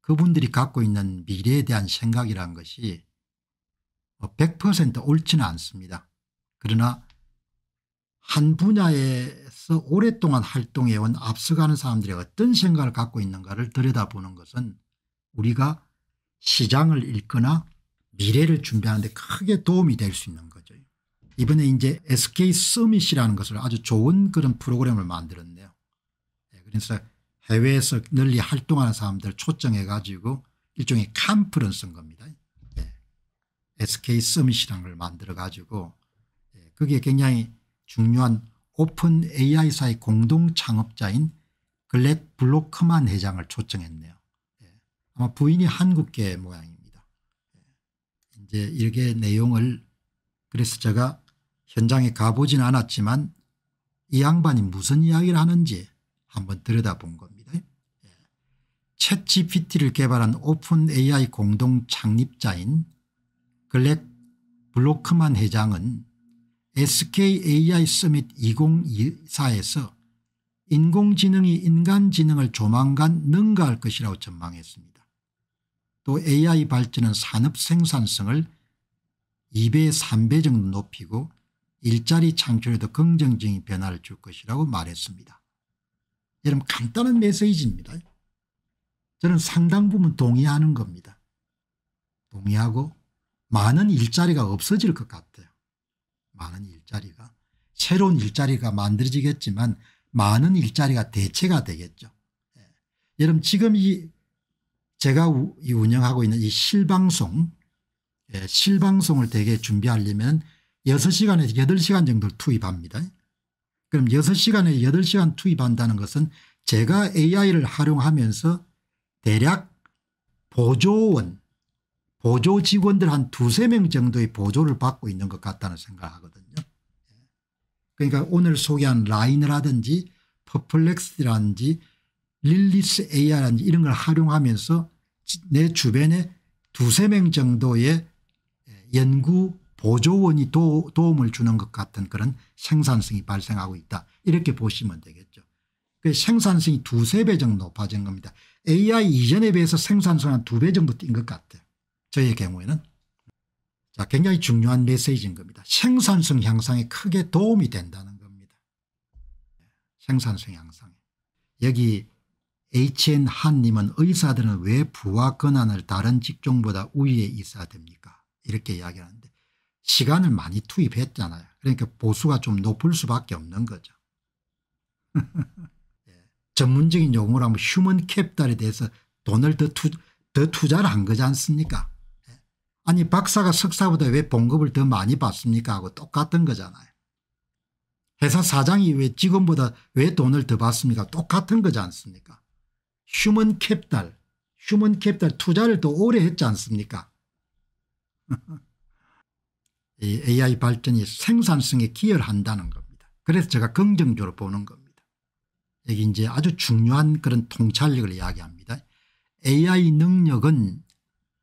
그분들이 갖고 있는 미래에 대한 생각이란 것이 100% 뭐 옳지는 않습니다. 그러나 한 분야에서 오랫동안 활동해온 앞서가는 사람들이 어떤 생각을 갖고 있는가를 들여다보는 것은 우리가 시장을 읽거나 미래를 준비하는 데 크게 도움이 될 수 있는 거죠. 이번에 이제 SK 서밋이라는 것을 아주 좋은 그런 프로그램을 만들었네요. 예, 그래서 해외에서 널리 활동하는 사람들 초청해 가지고 일종의 컨퍼런스인 겁니다. 예. SK 서밋이라는 걸 만들어 가지고 예. 그게 굉장히 중요한 오픈 AI사의 공동 창업자인 글렛 블로크만 회장을 초청했네요. 예. 아마 부인이 한국계 모양입니다. 예. 이제 이렇게 내용을 그래서 제가 현장에 가보진 않았지만 이 양반이 무슨 이야기를 하는지 한번 들여다본 겁니다. 예. 챗 GPT를 개발한 오픈 AI 공동 창립자인 글렉 블로크만 회장은 SKAI 서밋 2024에서 인공지능이 인간지능을 조만간 능가할 것이라고 전망했습니다. 또 AI 발전은 산업 생산성을 2배 3배 정도 높이고 일자리 창출에도 긍정적인 변화를 줄 것이라고 말했습니다. 여러분 간단한 메시지입니다. 저는 상당 부분 동의하는 겁니다. 동의하고 많은 일자리가 없어질 것 같아요. 많은 일자리가 새로운 일자리가 만들어지겠지만 많은 일자리가 대체가 되겠죠. 예. 여러분 지금 이 제가 우, 이 운영하고 있는 이 실방송 예, 실방송을 되게 준비하려면 6시간에서 8시간 정도를 투입합니다. 그럼 6시간에 8시간 투입한다는 것은 제가 AI를 활용하면서 대략 보조원 보조 직원들 한 두세 명 정도의 보조를 받고 있는 것 같다는 생각을 하거든요. 그러니까 오늘 소개한 라인이라든지 퍼플렉스라든지 릴리스 AI라든지 이런 걸 활용하면서 내 주변에 두세 명 정도의 연구 보조원이 도, 움을 주는 것 같은 그런 생산성이 발생하고 있다. 이렇게 보시면 되겠죠. 그 생산성이 두세 배 정도 높아진 겁니다. AI 이전에 비해서 생산성 한두배 정도 뛴 것 같아요. 저의 경우에는. 자, 굉장히 중요한 메시지인 겁니다. 생산성 향상에 크게 도움이 된다는 겁니다. 생산성 향상에. 여기 HN 한님은 의사들은 왜부하 권한을 다른 직종보다 우위에 있어야 됩니까? 이렇게 이야기하는데 시간을 많이 투입했잖아요. 그러니까 보수가 좀 높을 수밖에 없는 거죠. 예. 전문적인 용어로 하면 휴먼 캐피에 대해서 돈을 더, 투, 더 투자를 한 거지 않습니까 예. 아니 박사가 석사보다 왜 봉급을 더 많이 받습니까 하고 똑같은 거잖아요. 회사 사장이 왜 직원보다 왜 돈을 더 받습니까 똑같은 거지 않습니까 휴먼 캐피 휴먼 캐피 투자를 더 오래 했지 않습니까 이 AI 발전이 생산성에 기여한다는 겁니다. 그래서 제가 긍정적으로 보는 겁니다. 여기 이제 아주 중요한 그런 통찰력을 이야기합니다. AI 능력은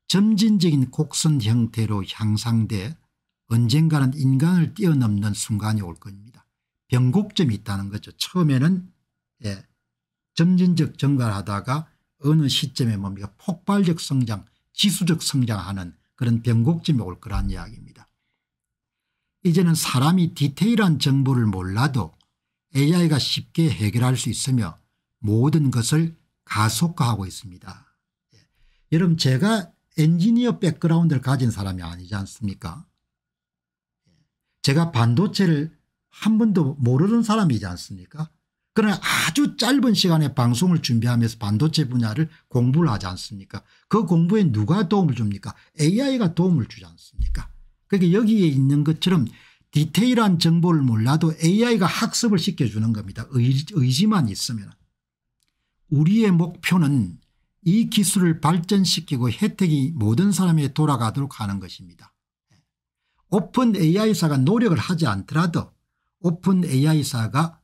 점진적인 곡선 형태로 향상돼 언젠가는 인간을 뛰어넘는 순간이 올 겁니다. 변곡점이 있다는 거죠. 처음에는 예, 점진적 증가를 하다가 어느 시점에 뭡니까 폭발적 성장 지수적 성장하는 그런 변곡점이 올 거란 이야기입니다. 이제는 사람이 디테일한 정보를 몰라도 AI가 쉽게 해결할 수 있으며 모든 것을 가속화하고 있습니다. 예. 여러분 제가 엔지니어 백그라운드를 가진 사람이 아니지 않습니까 예. 제가 반도체를 한 번도 모르는 사람이지 않습니까 그러나 아주 짧은 시간에 방송을 준비하면서 반도체 분야를 공부를 하지 않습니까 그 공부에 누가 도움을 줍니까 AI가 도움을 주지 않습니까 그러니까 여기에 있는 것처럼 디테일한 정보를 몰라도 AI가 학습을 시켜주는 겁니다. 의지만 있으면. 우리의 목표는 이 기술을 발전시키고 혜택이 모든 사람에 돌아가도록 하는 것입니다. 오픈 AI사가 노력을 하지 않더라도 오픈 AI사가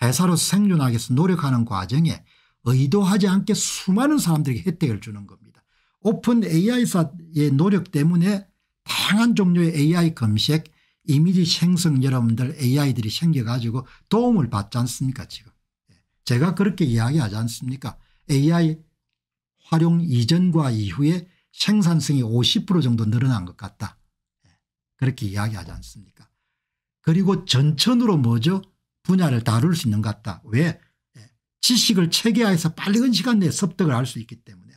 회사로 생존하기 위해서 노력하는 과정에 의도하지 않게 수많은 사람들에게 혜택을 주는 겁니다. 오픈 AI사의 노력 때문에 다양한 종류의 AI 검색 이미지 생성 여러분들 AI들이 생겨가지고 도움을 받지 않습니까 지금 예. 제가 그렇게 이야기하지 않습니까 AI 활용 이전과 이후에 생산성이 50% 정도 늘어난 것 같다 예. 그렇게 이야기하지 않습니까 그리고 전천으로 뭐죠 분야를 다룰 수 있는 것 같다 왜 예. 지식을 체계화해서 빠른 그 시간 내에 습득을 할 수 있기 때문에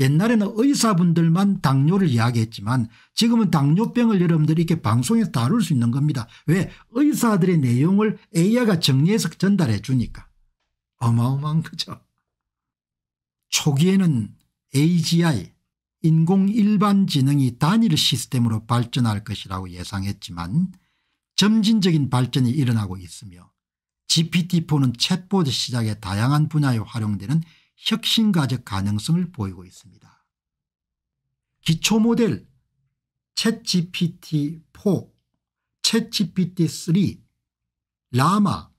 옛날에는 의사분들만 당뇨를 이야기했지만 지금은 당뇨병을 여러분들이 이렇게 방송에서 다룰 수 있는 겁니다. 왜? 의사들의 내용을 AI가 정리해서 전달해 주니까. 어마어마한 거죠. 초기에는 AGI 인공일반지능이 단일 시스템으로 발전할 것이라고 예상했지만 점진적인 발전이 일어나고 있으며 GPT-4는 챗봇 시작에 다양한 분야에 활용되는 혁신가적 가능성을 보이고 있습니다. 기초모델 챗GPT4, 챗GPT3, 라마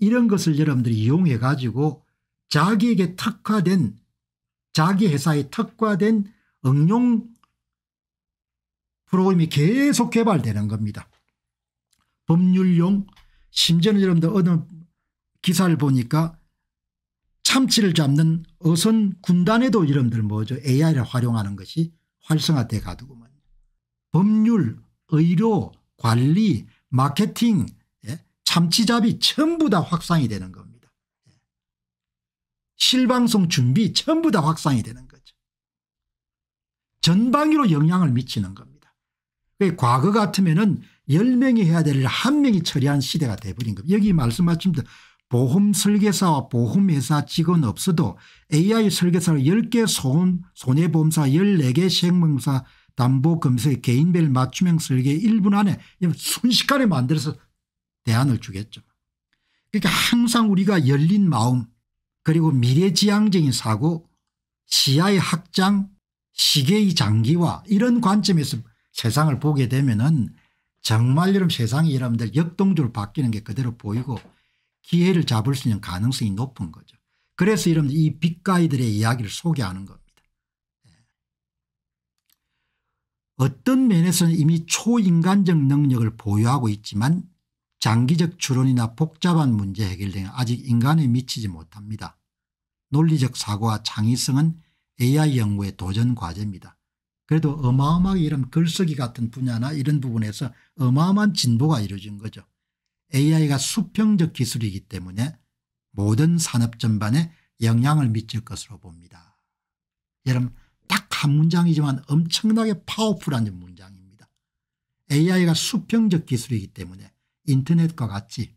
이런 것을 여러분들이 이용해 가지고 자기에게 특화된 자기 회사에 특화된 응용 프로그램이 계속 개발되는 겁니다. 법률용 심지어는 여러분들 어느 기사를 보니까 참치를 잡는 어선 군단에도 이름들 뭐죠 AI를 활용하는 것이 활성화돼 가더구먼 법률 의료 관리 마케팅 예? 참치잡이 전부 다 확산이 되는 겁니다. 예. 실방송 준비 전부 다 확산이 되는 거죠. 전방위로 영향을 미치는 겁니다. 과거 같으면 은 10명이 해야 될 1명이 처리한 시대가 돼버린 겁니다. 여기 말씀하신 대로 보험 설계사와 보험회사 직원 없어도 AI 설계사로 10개 손, 손해보험사 14개 시행보사담보검의 개인별 맞춤형 설계 1분 안에 순식간에 만들어서 대안을 주겠죠. 그러니까 항상 우리가 열린 마음 그리고 미래지향적인 사고 시야의 확장 시계의 장기화 이런 관점에서 세상을 보게 되면 은 정말 여러분 세상이 여러분들 역동적으로 바뀌는 게 그대로 보이고 기회를 잡을 수 있는 가능성이 높은 거죠. 그래서 이런 이 빅가이들의 이야기를 소개하는 겁니다. 예. 어떤 면에서는 이미 초인간적 능력을 보유하고 있지만 장기적 추론이나 복잡한 문제 해결 등 아직 인간에 미치지 못합니다. 논리적 사고와 창의성은 AI 연구의 도전 과제입니다. 그래도 어마어마하게 이런 글쓰기 같은 분야나 이런 부분에서 어마어마한 진보가 이루어진 거죠. AI가 수평적 기술이기 때문에 모든 산업 전반에 영향을 미칠 것으로 봅니다. 여러분 딱 한 문장이지만 엄청나게 파워풀한 문장입니다. AI가 수평적 기술이기 때문에 인터넷과 같이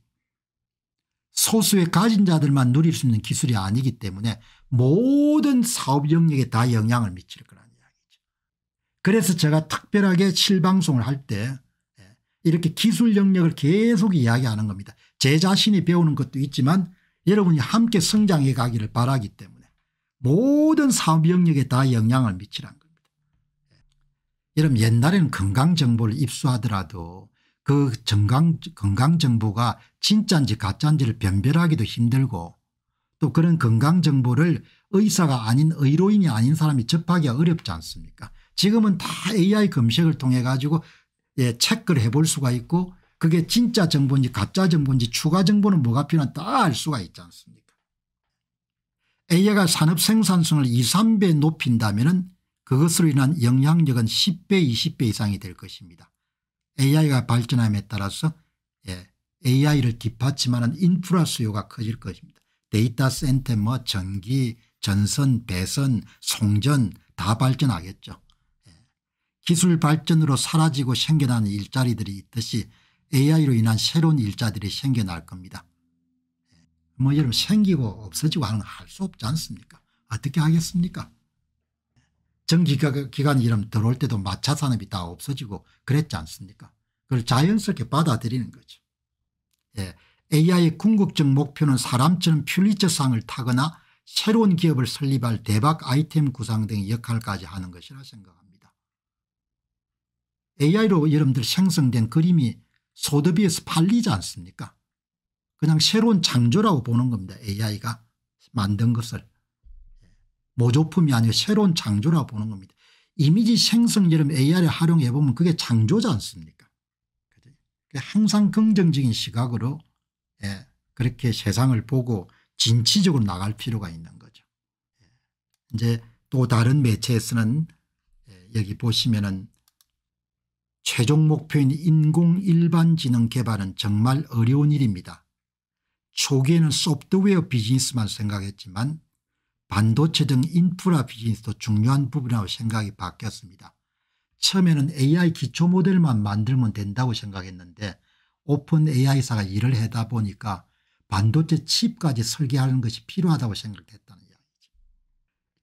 소수의 가진 자들만 누릴 수 있는 기술이 아니기 때문에 모든 사업 영역에 다 영향을 미칠 거라는 이야기죠. 그래서 제가 특별하게 실방송을 할때 이렇게 기술 영역을 계속 이야기하는 겁니다. 제 자신이 배우는 것도 있지만 여러분이 함께 성장해 가기를 바라기 때문에 모든 사업 영역에 다 영향을 미치란 겁니다. 여러분 옛날에는 건강정보를 입수하더라도 그 건강, 정보가 진짜인지 가짜인지를 변별하기도 힘들고 또 그런 건강정보를 의사가 아닌 의료인이 아닌 사람이 접하기가 어렵지 않습니까 지금은 다 AI 검색을 통해 가지고 예, 체크를 해볼 수가 있고 그게 진짜 정보인지 가짜 정보인지 추가 정보는 뭐가 필요한 다알 수가 있지 않습니까 AI가 산업 생산성을 2 3배 높인다면 그것으로 인한 영향력은 10배 20배 이상이 될 것입니다. AI가 발전함에 따라서 예, AI를 뒷받침하는 인프라 수요가 커질 것입니다. 데이터 센터 뭐 전기 전선 배선 송전 다 발전하겠죠. 기술 발전으로 사라지고 생겨나는 일자리들이 있듯이 AI로 인한 새로운 일자들이 생겨날 겁니다. 뭐 여러분 생기고 없어지고 하는 할 수 없지 않습니까 어떻게 하겠습니까 정기기간 이름 들어올 때도 마차 산업이 다 없어지고 그랬지 않습니까 그걸 자연스럽게 받아들이는 거죠. 예. AI의 궁극적 목표는 사람처럼 퓰리처상을 타거나 새로운 기업을 설립할 대박 아이템 구상 등의 역할까지 하는 것이라 생각합니다. AI로 여러분들 생성된 그림이 소더비에서 팔리지 않습니까 그냥 새로운 창조라고 보는 겁니다 AI가 만든 것을 모조품이 아니라 새로운 창조라고 보는 겁니다 이미지 생성 여름 AI를 활용해 보면 그게 창조지 않습니까 항상 긍정적인 시각으로 예, 그렇게 세상을 보고 진취적으로 나갈 필요가 있는 거죠 예. 이제 또 다른 매체에서는 예, 여기 보시면은 최종 목표인 인공 일반지능 개발은 정말 어려운 일입니다. 초기에는 소프트웨어 비즈니스만 생각했지만 반도체 등 인프라 비즈니스도 중요한 부분이라고 생각이 바뀌었습니다. 처음에는 AI 기초 모델만 만들면 된다고 생각했는데 오픈 AI사가 일을 하다 보니까 반도체 칩까지 설계하는 것이 필요하다고 생각했다는 이야기죠.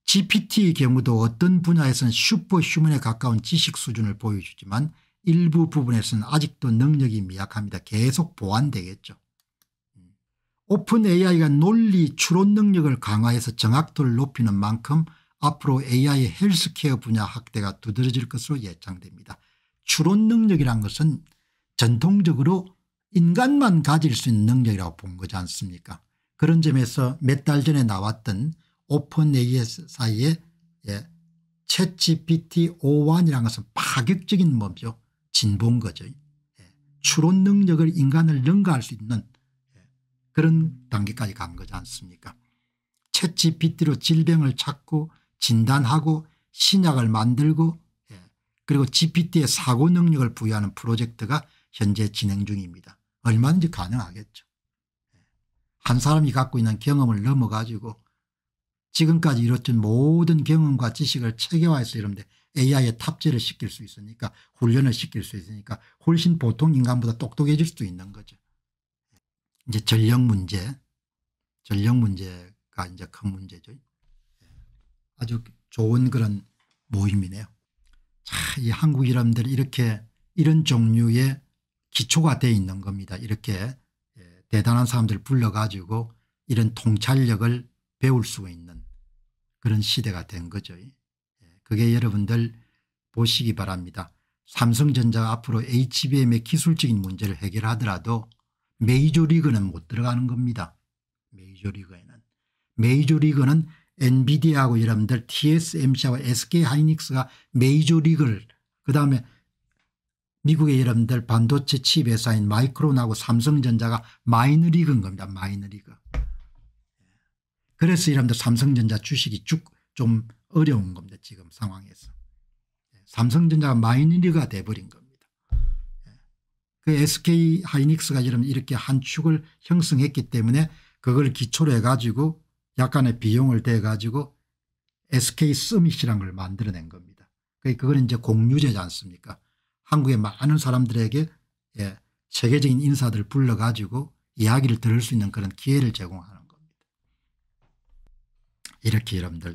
GPT의 경우도 어떤 분야에서는 슈퍼휴먼에 가까운 지식 수준을 보여주지만 일부 부분에서는 아직도 능력이 미약합니다. 계속 보완되겠죠. 음. 오픈 AI가 논리 추론 능력을 강화해서 정확도를 높이는 만큼 앞으로 AI 헬스케어 분야 확대가 두드러질 것으로 예상됩니다. 추론 능력이란 것은 전통적으로 인간만 가질 수 있는 능력이라고 본 거지 않습니까 그런 점에서 몇 달 전에 나왔던 오픈 AI 사이에 예, 채 g p t 5완이라는 것은 파격적인 뭐죠 진보인 거죠. 예. 추론 능력을 인간을 능가할 수 있는 예. 그런 단계까지 간 거지 않습니까 채 g p 대로 질병을 찾고 진단하고 신약을 만들고 예. 그리고 GPT의 사고 능력을 부여하는 프로젝트가 현재 진행 중입니다. 얼마든지 가능하겠죠. 한 사람이 갖고 있는 경험을 넘어가지고 지금까지 이뤘던 모든 경험과 지식을 체계화해서 이런데 AI에 탑재를 시킬 수 있으니까 훈련을 시킬 수 있으니까 훨씬 보통 인간보다 똑똑해질 수도 있는 거죠. 이제 전력 문제 전력 문제가 이제 큰 문제죠. 아주 좋은 그런 모임이네요. 자, 이 한국 이람들이 이렇게 이런 종류의 기초가 돼 있는 겁니다. 이렇게 예, 대단한 사람들 불러가지고 이런 통찰력을 배울 수 있는 그런 시대가 된 거죠. 그게 여러분들 보시기 바랍니다. 삼성전자가 앞으로 HBM의 기술적인 문제를 해결하더라도 메이저리그는 못 들어가는 겁니다. 메이저리그에는. 메이저리그는 엔비디아하고 여러분들 TSMC하고 SK하이닉스가 메이저리그를 그다음에 미국의 여러분들 반도체 칩 회사인 마이크론하고 삼성전자가 마이너리그인 겁니다. 마이너리그. 그래서 여러분들 삼성전자 주식이 쭉좀 어려운 겁니다. 지금 상황에서. 예, 삼성전자가 마이너리가 돼버린 겁니다. 예, 그 SK 하이닉스가 이렇게 한 축을 형성했기 때문에 그걸 기초로 해가지고 약간의 비용을 대가지고 SK 서밋이란 걸 만들어낸 겁니다. 그걸 이제 공유제지 않습니까? 한국의 많은 사람들에게 예, 세계적인 인사들을 불러가지고 이야기를 들을 수 있는 그런 기회를 제공하는 겁니다. 이렇게 여러분들